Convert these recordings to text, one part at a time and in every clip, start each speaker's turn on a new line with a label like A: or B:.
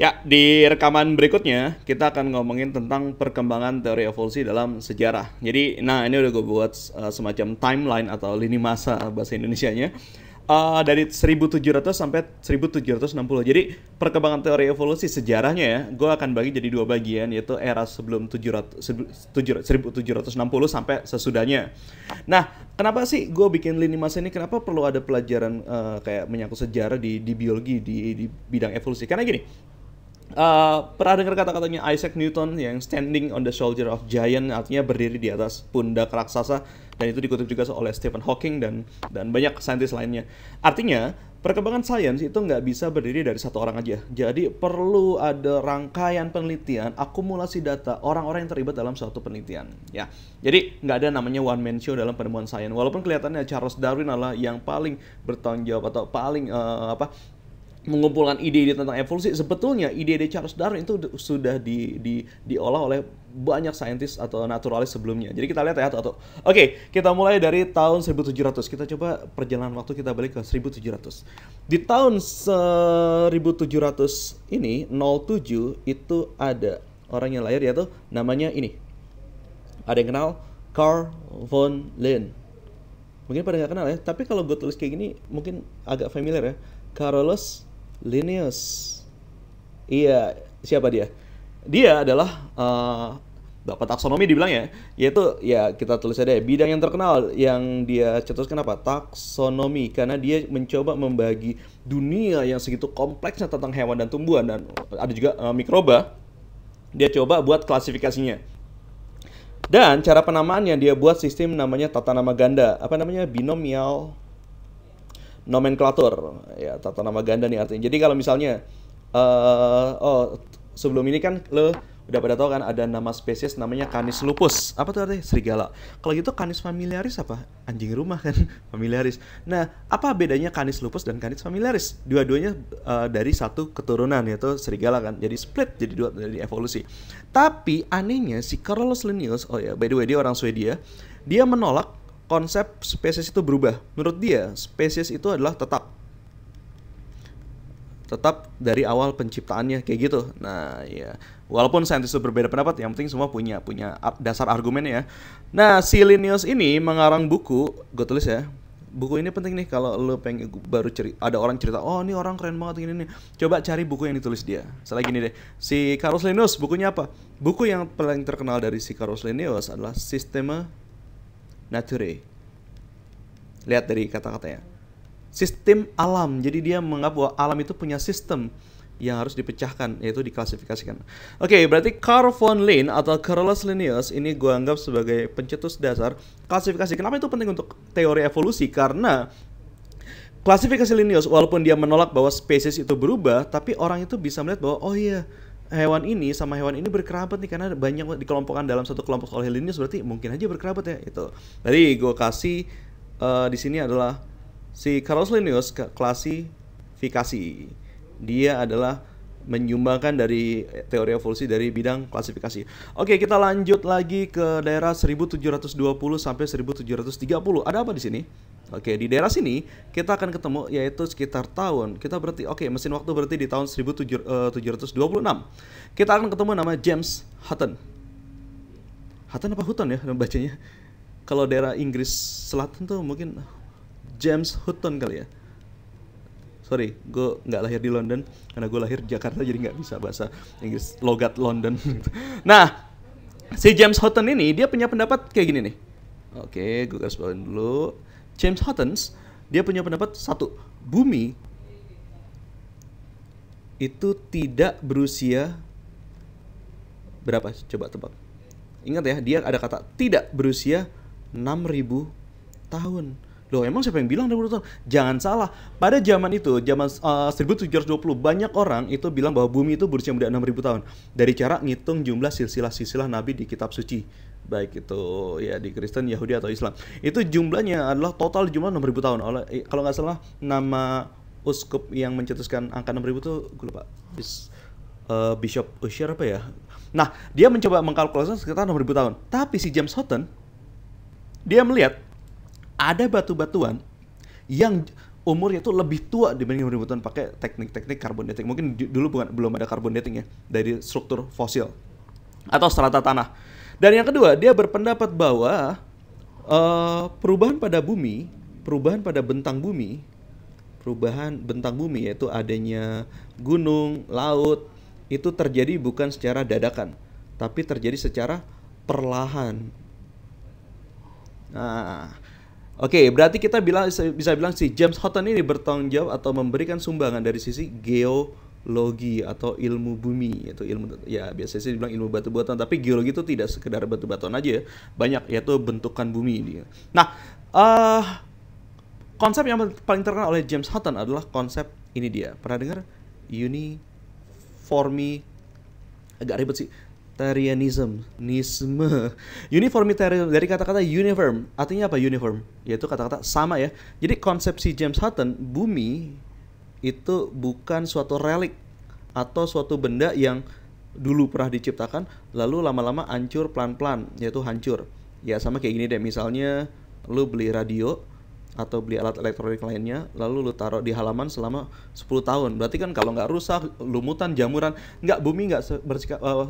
A: Ya, di rekaman berikutnya kita akan ngomongin tentang perkembangan teori evolusi dalam sejarah. Jadi, nah ini udah gue buat uh, semacam timeline atau lini masa bahasa Indonesianya. Uh, dari 1700 sampai 1760. Jadi perkembangan teori evolusi sejarahnya ya, gue akan bagi jadi dua bagian yaitu era sebelum 700, 1760 sampai sesudahnya. Nah, kenapa sih gue bikin lini masa ini? Kenapa perlu ada pelajaran uh, kayak menyangkut sejarah di, di biologi di, di bidang evolusi? Karena gini, Uh, pernah dengar kata-katanya Isaac Newton yang standing on the shoulder of giant artinya berdiri di atas pundak raksasa dan itu dikutip juga oleh Stephen Hawking dan dan banyak saintis lainnya. Artinya perkembangan sains itu nggak bisa berdiri dari satu orang aja. Jadi perlu ada rangkaian penelitian, akumulasi data orang-orang yang terlibat dalam suatu penelitian. Ya, jadi nggak ada namanya one man show dalam penemuan sains. Walaupun kelihatannya Charles Darwin adalah yang paling bertanggung jawab atau paling uh, apa mengumpulkan ide-ide tentang evolusi sebetulnya ide-ide Charles Darwin itu sudah di, di diolah oleh banyak saintis atau naturalis sebelumnya. Jadi kita lihat ya atau oke, kita mulai dari tahun 1700. Kita coba perjalanan waktu kita balik ke 1700. Di tahun 1700 ini 07 itu ada orang yang lahir yaitu namanya ini. Ada yang kenal Carl von Linn. Mungkin pada nggak kenal ya, tapi kalau gue tulis kayak gini mungkin agak familiar ya. Carolus Linus, Iya, siapa dia? Dia adalah uh, bapak taksonomi dibilang ya, yaitu ya kita tulis aja bidang yang terkenal yang dia cetuskan apa? Taksonomi karena dia mencoba membagi dunia yang segitu kompleksnya tentang hewan dan tumbuhan dan ada juga uh, mikroba. Dia coba buat klasifikasinya. Dan cara penamaannya dia buat sistem namanya tata nama ganda, apa namanya? binomial nomenklatur ya tata nama ganda nih artinya. Jadi kalau misalnya uh, oh sebelum ini kan lo udah pada tahu kan ada nama spesies namanya Canis lupus. Apa tuh artinya? Serigala. Kalau gitu Canis familiaris apa? Anjing rumah kan, familiaris. Nah, apa bedanya Canis lupus dan Canis familiaris? Dua-duanya uh, dari satu keturunan yaitu serigala kan. Jadi split jadi dua dari evolusi. Tapi anehnya si Carlos Linnaeus, oh ya, by the way dia orang Swedia, dia menolak konsep spesies itu berubah. Menurut dia, spesies itu adalah tetap tetap dari awal penciptaannya kayak gitu. Nah, ya. Walaupun saintis itu berbeda pendapat, yang penting semua punya punya dasar argumen ya. Nah, si Linnaeus ini mengarang buku, gue tulis ya. Buku ini penting nih kalau lo pengen baru ceri ada orang cerita, "Oh, ini orang keren banget ini nih." Coba cari buku yang ditulis dia. selain gini deh. Si Carlos Linnaeus bukunya apa? Buku yang paling terkenal dari si Carlos Linnaeus adalah Systema nature. Lihat dari kata-katanya. Sistem alam. Jadi dia menganggap bahwa alam itu punya sistem yang harus dipecahkan yaitu diklasifikasikan. Oke, okay, berarti Carl von Linn atau Carolus Linnaeus ini gue anggap sebagai pencetus dasar klasifikasi. Kenapa itu penting untuk teori evolusi? Karena klasifikasi Linnaeus walaupun dia menolak bahwa spesies itu berubah, tapi orang itu bisa melihat bahwa oh iya, hewan ini sama hewan ini berkerabat nih karena banyak dikelompokkan dalam satu kelompok oleh Linus berarti mungkin aja berkerabat ya itu. Jadi gue kasih uh, di sini adalah si Carlos Linus klasifikasi. Dia adalah menyumbangkan dari eh, teori evolusi dari bidang klasifikasi. Oke, kita lanjut lagi ke daerah 1720 sampai 1730. Ada apa di sini? Oke, di daerah sini kita akan ketemu yaitu sekitar tahun kita berarti oke, mesin waktu berarti di tahun 1726. Eh, kita akan ketemu nama James Hutton. Hutton apa Hutton ya bacanya? Kalau daerah Inggris Selatan tuh mungkin James Hutton kali ya. Sorry, gue nggak lahir di London karena gue lahir di Jakarta jadi nggak bisa bahasa Inggris logat London. nah, si James Hutton ini dia punya pendapat kayak gini nih. Oke, gue kasih bawain dulu James Hutton's dia punya pendapat satu, bumi itu tidak berusia berapa? Coba tebak. Ingat ya, dia ada kata tidak berusia 6000 tahun. Loh, emang siapa yang bilang 6000 tahun? Jangan salah. Pada zaman itu, zaman eh, uh, 1720, banyak orang itu bilang bahwa bumi itu berusia muda 6000 tahun. Dari cara ngitung jumlah silsilah-silsilah nabi di kitab suci baik itu ya di Kristen, Yahudi atau Islam. Itu jumlahnya adalah total jumlah 6000 tahun. Oleh kalau nggak salah nama uskup yang mencetuskan angka 6000 itu gue lupa. Bis, uh, Bishop Usher apa ya? Nah, dia mencoba mengkalkulasikan sekitar 6000 tahun. Tapi si James Hutton dia melihat ada batu-batuan yang umurnya itu lebih tua dibanding ribu tahun pakai teknik-teknik karbon dating. Mungkin dulu bukan belum ada karbon dating ya dari struktur fosil atau strata tanah. Dan yang kedua, dia berpendapat bahwa uh, perubahan pada bumi, perubahan pada bentang bumi, perubahan bentang bumi yaitu adanya gunung, laut itu terjadi bukan secara dadakan, tapi terjadi secara perlahan. Nah, Oke, okay, berarti kita bisa bilang si James Hutton ini bertanggung jawab atau memberikan sumbangan dari sisi geo logi atau ilmu bumi yaitu ilmu ya biasanya sih dibilang ilmu batu batuan tapi geologi itu tidak sekedar batu batuan aja ya. banyak yaitu bentukan bumi ini. nah uh, konsep yang paling terkenal oleh James Hutton adalah konsep ini dia pernah dengar uniformi agak ribet sih Tarianism, nisme, uniformitarian dari kata-kata uniform, artinya apa uniform? Yaitu kata-kata sama ya. Jadi konsepsi James Hutton, bumi itu bukan suatu relik atau suatu benda yang dulu pernah diciptakan lalu lama-lama hancur pelan-pelan yaitu hancur ya sama kayak gini deh misalnya lu beli radio atau beli alat elektronik lainnya lalu lu taruh di halaman selama 10 tahun berarti kan kalau nggak rusak lumutan jamuran nggak bumi nggak ber, eh,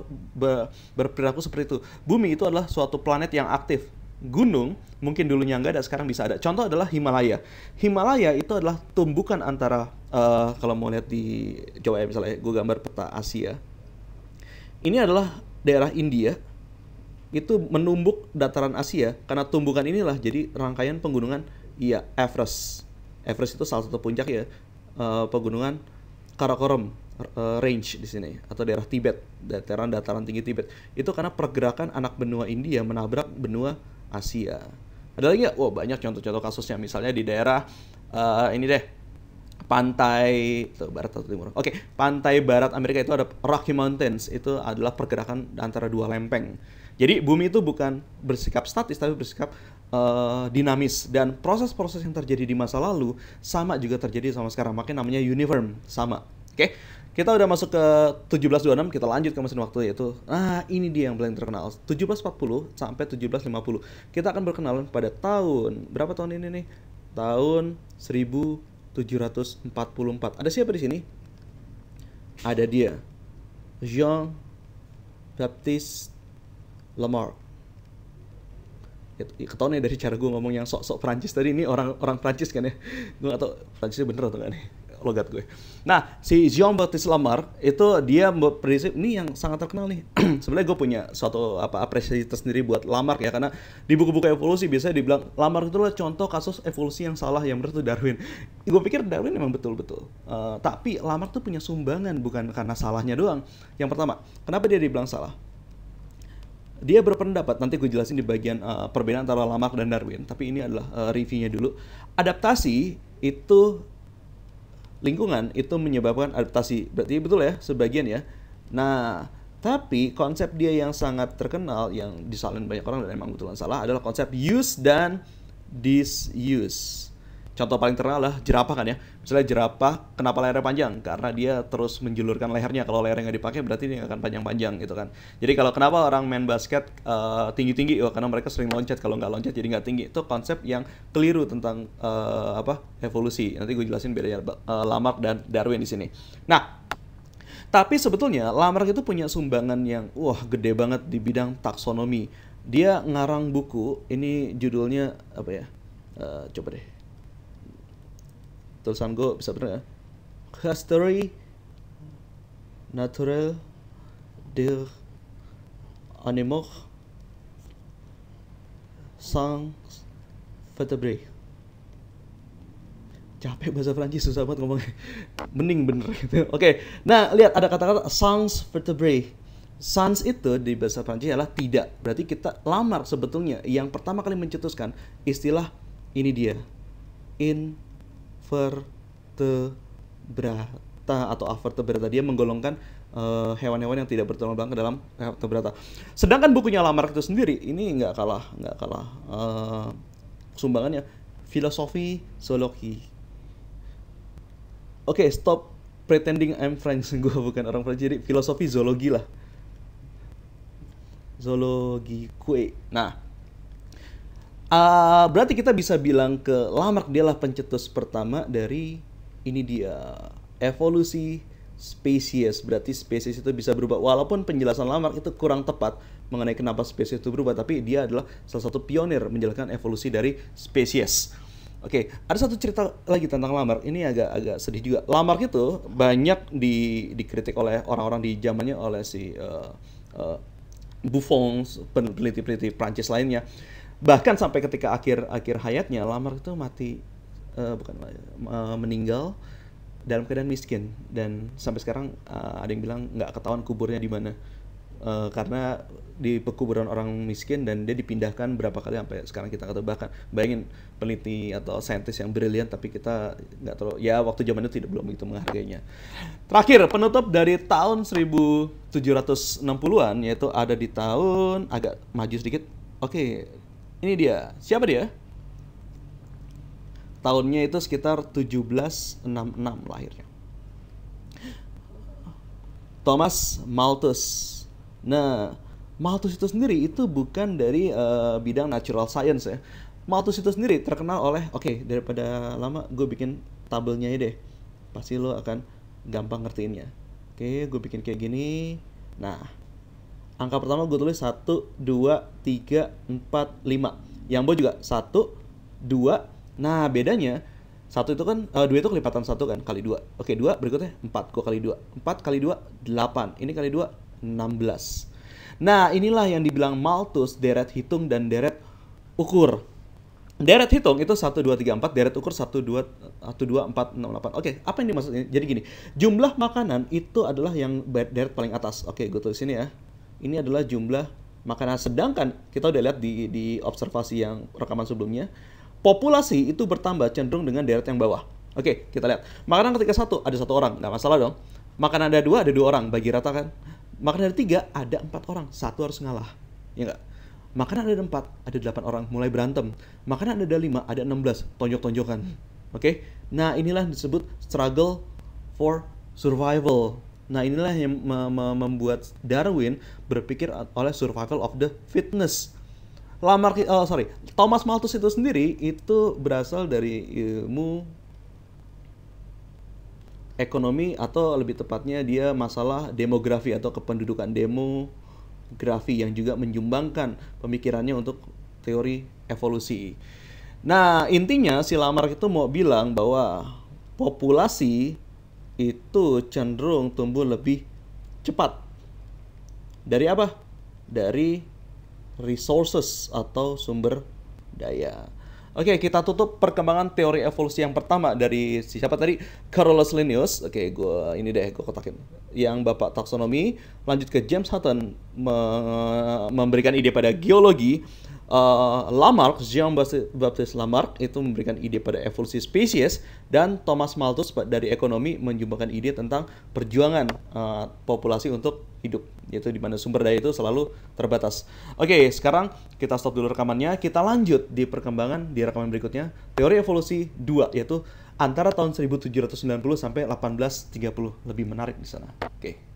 A: berperilaku seperti itu bumi itu adalah suatu planet yang aktif gunung mungkin dulunya nyangga ada sekarang bisa ada contoh adalah Himalaya Himalaya itu adalah tumbukan antara uh, kalau mau lihat di coba ya misalnya gue gambar peta Asia ini adalah daerah India itu menumbuk dataran Asia karena tumbukan inilah jadi rangkaian pegunungan iya Everest Everest itu salah satu puncak ya uh, pegunungan Karakoram uh, range di sini atau daerah Tibet, dataran dataran tinggi Tibet. Itu karena pergerakan anak benua India menabrak benua Asia. Ada lagi nggak? Wah oh, banyak contoh-contoh kasusnya. Misalnya di daerah uh, ini deh pantai tuh, barat atau timur. Oke, okay, pantai barat Amerika itu ada Rocky Mountains. Itu adalah pergerakan antara dua lempeng. Jadi bumi itu bukan bersikap statis tapi bersikap uh, dinamis dan proses-proses yang terjadi di masa lalu sama juga terjadi sama sekarang. Makanya namanya uniform sama. Oke. Okay? Kita udah masuk ke 17.26, kita lanjut ke mesin waktu yaitu ah ini dia yang paling terkenal 17.40 sampai 17.50. Kita akan berkenalan pada tahun berapa tahun ini nih? Tahun 1744. Ada siapa di sini? Ada dia. Jean Baptiste Lamarck ketahuan nih ya dari cara gue ngomong yang sok-sok Prancis tadi ini orang orang Prancis kan ya gue gak Prancisnya bener atau enggak nih logat gue. Nah, si Jean Baptiste Lamar itu dia berprinsip ini yang sangat terkenal nih. Sebenarnya gue punya suatu apa apresiasi tersendiri buat Lamar ya karena di buku-buku evolusi biasanya dibilang Lamar itu adalah contoh kasus evolusi yang salah yang menurut Darwin. Gue pikir Darwin memang betul-betul. Uh, tapi Lamar tuh punya sumbangan bukan karena salahnya doang. Yang pertama, kenapa dia dibilang salah? dia berpendapat nanti gue jelasin di bagian uh, perbedaan antara Lamarck dan Darwin tapi ini adalah uh, reviewnya dulu adaptasi itu lingkungan itu menyebabkan adaptasi. Berarti betul ya sebagian ya. Nah, tapi konsep dia yang sangat terkenal yang disalin banyak orang dan emang betulan salah adalah konsep use dan disuse contoh paling terkenal lah jerapah kan ya. Misalnya jerapah kenapa lehernya panjang? Karena dia terus menjulurkan lehernya. Kalau lehernya nggak dipakai berarti dia akan panjang-panjang gitu kan. Jadi kalau kenapa orang main basket eh, tinggi-tinggi? Uh, karena mereka sering loncat. Kalau nggak loncat jadi nggak tinggi. Itu konsep yang keliru tentang uh, apa evolusi. Nanti gue jelasin bedanya uh, eh, Lamarck dan Darwin di sini. Nah, tapi sebetulnya Lamarck itu punya sumbangan yang wah gede banget di bidang taksonomi. Dia ngarang buku, ini judulnya apa ya? Uh, coba deh tulisan gue bisa bener ya history natural the, animal, sans vertebrae capek bahasa Prancis susah banget ngomongnya mending bener gitu oke okay. nah lihat ada kata-kata sans vertebrae sans itu di bahasa Prancis adalah tidak berarti kita lamar sebetulnya yang pertama kali mencetuskan istilah ini dia in avertebrata atau avertebrata dia menggolongkan eh, hewan-hewan uh, yang tidak bertulang belakang ke dalam Avertebrata. Sedangkan bukunya Lamarck itu sendiri ini nggak kalah nggak kalah uh, sumbangannya filosofi zoologi. Oke, okay, stop pretending I'm French. Gue bukan orang French, jadi filosofi zoologi lah. Zoologi kue. Nah, Uh, berarti kita bisa bilang ke Lamarck dialah pencetus pertama dari ini dia evolusi spesies. Berarti spesies itu bisa berubah. Walaupun penjelasan Lamarck itu kurang tepat mengenai kenapa spesies itu berubah, tapi dia adalah salah satu pionir menjelaskan evolusi dari spesies. Oke, okay, ada satu cerita lagi tentang Lamarck. Ini agak agak sedih juga. Lamarck itu banyak di, dikritik oleh orang-orang di zamannya oleh si uh, uh, Buffon, peneliti-peneliti Prancis lainnya bahkan sampai ketika akhir akhir hayatnya lamar itu mati uh, bukan uh, meninggal dalam keadaan miskin dan sampai sekarang uh, ada yang bilang nggak ketahuan kuburnya di mana uh, karena di pekuburan orang miskin dan dia dipindahkan berapa kali sampai sekarang kita kata bahkan bayangin peneliti atau saintis yang brilian tapi kita nggak terlalu ya waktu zaman itu tidak belum begitu menghargainya terakhir penutup dari tahun 1760-an yaitu ada di tahun agak maju sedikit oke okay, ini dia. Siapa dia? Tahunnya itu sekitar 1766 lahirnya. Thomas Malthus. Nah, Malthus itu sendiri itu bukan dari uh, bidang natural science ya. Malthus itu sendiri terkenal oleh oke okay, daripada lama gue bikin tabelnya ya deh. Pasti lo akan gampang ngertiinnya. Oke, okay, gue bikin kayak gini. Nah, angka pertama gue tulis 1, 2, 3, 4, 5. Yang boh juga 1, 2. Nah, bedanya satu itu kan uh, dua itu kelipatan satu kan kali dua oke dua berikutnya empat gue kali dua empat kali dua delapan ini kali dua enam belas nah inilah yang dibilang malthus deret hitung dan deret ukur deret hitung itu satu dua tiga empat deret ukur satu dua satu dua empat enam delapan Oke, apa yang dimaksudnya? Jadi gini, jumlah makanan itu adalah yang deret paling atas. Oke, gue tulis ini ya ini adalah jumlah makanan. Sedangkan kita udah lihat di, di observasi yang rekaman sebelumnya, populasi itu bertambah cenderung dengan deret yang bawah. Oke, kita lihat. Makanan ketika satu ada satu orang, nggak masalah dong. Makanan ada dua ada dua orang, bagi rata kan. Makanan ada tiga ada empat orang, satu harus ngalah, ya nggak? Makanan ada empat ada delapan orang, mulai berantem. Makanan ada lima ada enam belas, tonjok-tonjokan. Oke, nah inilah disebut struggle for survival. Nah, inilah yang membuat Darwin berpikir oleh survival of the fitness Lamarck oh, sorry, Thomas Malthus itu sendiri itu berasal dari ilmu ekonomi atau lebih tepatnya dia masalah demografi atau kependudukan demografi yang juga menyumbangkan pemikirannya untuk teori evolusi. Nah, intinya si Lamar itu mau bilang bahwa populasi itu cenderung tumbuh lebih cepat. Dari apa? Dari resources atau sumber daya. Oke, okay, kita tutup perkembangan teori evolusi yang pertama dari siapa tadi? Carolus Linnaeus. Oke, okay, gua ini deh gua kotakin. Yang Bapak taksonomi, lanjut ke James Hutton me memberikan ide pada geologi uh, Lamarck, Jean Baptiste Lamarck itu memberikan ide pada evolusi spesies dan Thomas Malthus dari ekonomi menyumbangkan ide tentang perjuangan uh, populasi untuk hidup yaitu di mana sumber daya itu selalu terbatas. Oke, okay, sekarang kita stop dulu rekamannya. Kita lanjut di perkembangan di rekaman berikutnya, teori evolusi 2 yaitu antara tahun 1790 sampai 1830 lebih menarik di sana. Oke. Okay.